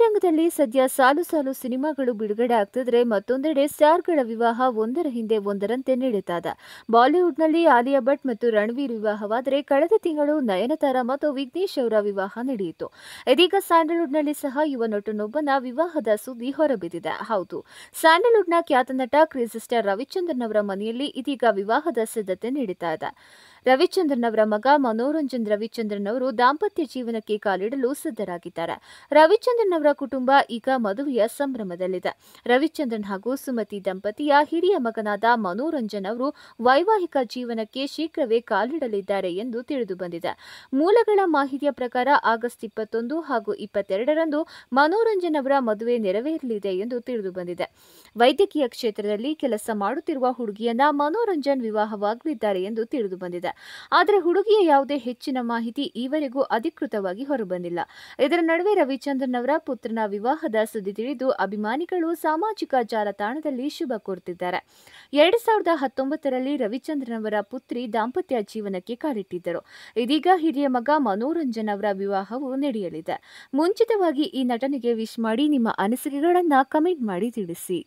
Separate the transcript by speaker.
Speaker 1: ಚಿತ್ರರಂಗದಲ್ಲಿ ಸದ್ಯ ಸಾಲು ಸಾಲು ಸಿನಿಮಾಗಳು ಬಿಡುಗಡೆ ಆಗ್ತಿದ್ರೆ ಮತ್ತೊಂದೆಡೆ ಸ್ಟಾರ್ಗಳ ವಿವಾಹ ಒಂದರ ಹಿಂದೆ ಒಂದರಂತೆ ನಡೀತಾದ ಬಾಲಿವುಡ್ನಲ್ಲಿ ಆಲಿಯಾ ಭಟ್ ಮತ್ತು ರಣವೀರ್ ವಿವಾಹವಾದರೆ ಕಳೆದ ತಿಂಗಳು ನಯನತಾರ ಮತ್ತು ವಿಘ್ನೇಶ್ ಅವರ ವಿವಾಹ ನಡೆಯಿತು ಇದೀಗ ಸ್ಯಾಂಡಲ್ವುಡ್ನಲ್ಲಿ ಸಹ ಯುವ ನಟನೊಬ್ಬನ ವಿವಾಹದ ಸುದ್ದಿ ಹೊರಬಿದ್ದಿದೆ ಹೌದು ಸ್ಯಾಂಡಲ್ವುಡ್ನ ಖ್ಯಾತ ನಟ ಕ್ರೇಜಿ ಸ್ಟಾರ್ ರವಿಚಂದ್ರನ್ ಅವರ ಮನೆಯಲ್ಲಿ ಇದೀಗ ವಿವಾಹದ ಸಿದ್ಧತೆ ನಡೀತಾ ಇದೆ ರವಿಚಂದ್ರನ್ ಅವರ ಮಗ ಮನೋರಂಜನ್ ರವಿಚಂದ್ರನ್ ಅವರು ದಾಂಪತ್ಯ ಜೀವನಕ್ಕೆ ಕಾಲಿಡಲು ಸಿದ್ಧರಾಗಿದ್ದಾರೆ ರವಿಚಂದ್ರನ್ ಅವರ ಕುಟುಂಬ ಈಗ ಮದುವೆಯ ಸಂಭ್ರಮದಲ್ಲಿದೆ ರವಿಚಂದ್ರನ್ ಹಾಗೂ ಸುಮತಿ ದಂಪತಿಯ ಹಿರಿಯ ಮಗನಾದ ಮನೋರಂಜನ್ ಅವರು ವೈವಾಹಿಕ ಜೀವನಕ್ಕೆ ಶೀಘ್ರವೇ ಕಾಲಿಡಲಿದ್ದಾರೆ ಎಂದು ತಿಳಿದು ಬಂದಿದೆ ಮೂಲಗಳ ಮಾಹಿತಿಯ ಪ್ರಕಾರ ಆಗಸ್ಟ್ ಇಪ್ಪತ್ತೊಂದು ಹಾಗೂ ಇಪ್ಪತ್ತೆರಡರಂದು ಮನೋರಂಜನ್ ಅವರ ಮದುವೆ ನೆರವೇರಲಿದೆ ಎಂದು ತಿಳಿದು ಬಂದಿದೆ ವೈದ್ಯಕೀಯ ಕ್ಷೇತ್ರದಲ್ಲಿ ಕೆಲಸ ಮಾಡುತ್ತಿರುವ ಹುಡುಗಿಯನ್ನ ಮನೋರಂಜನ್ ವಿವಾಹವಾಗಲಿದ್ದಾರೆ ಎಂದು ತಿಳಿದು ಬಂದಿದೆ ಆದರೆ ಹುಡುಗಿಯ ಯಾವುದೇ ಹೆಚ್ಚಿನ ಮಾಹಿತಿ ಈವರೆಗೂ ಅಧಿಕೃತವಾಗಿ ಹೊರಬಂದಿಲ್ಲ ಇದರ ನಡುವೆ ರವಿಚಂದ್ರನ್ ಅವರ ಪುತ್ರನ ವಿವಾಹದ ಸುದ್ದಿ ತಿಳಿದು ಅಭಿಮಾನಿಗಳು ಸಾಮಾಜಿಕ ಜಾಲತಾಣದಲ್ಲಿ ಶುಭ ಕೋರ್ತಿದ್ದಾರೆ ಎರಡ್ ಸಾವಿರದ ಹತ್ತೊಂಬತ್ತರಲ್ಲಿ ರವಿಚಂದ್ರನ್ ಅವರ ಪುತ್ರಿ ದಾಂಪತ್ಯ ಜೀವನಕ್ಕೆ ಕಾಲಿಟ್ಟಿದ್ದರು ಇದೀಗ ಹಿರಿಯ ಮಗ ಮನೋರಂಜನ್ ಅವರ ವಿವಾಹವು ನಡೆಯಲಿದೆ ಮುಂಚಿತವಾಗಿ ಈ ನಟನೆಗೆ ವಿಶ್ ಮಾಡಿ ನಿಮ್ಮ ಅನಿಸಿಕೆಗಳನ್ನ ಕಮೆಂಟ್ ಮಾಡಿ ತಿಳಿಸಿ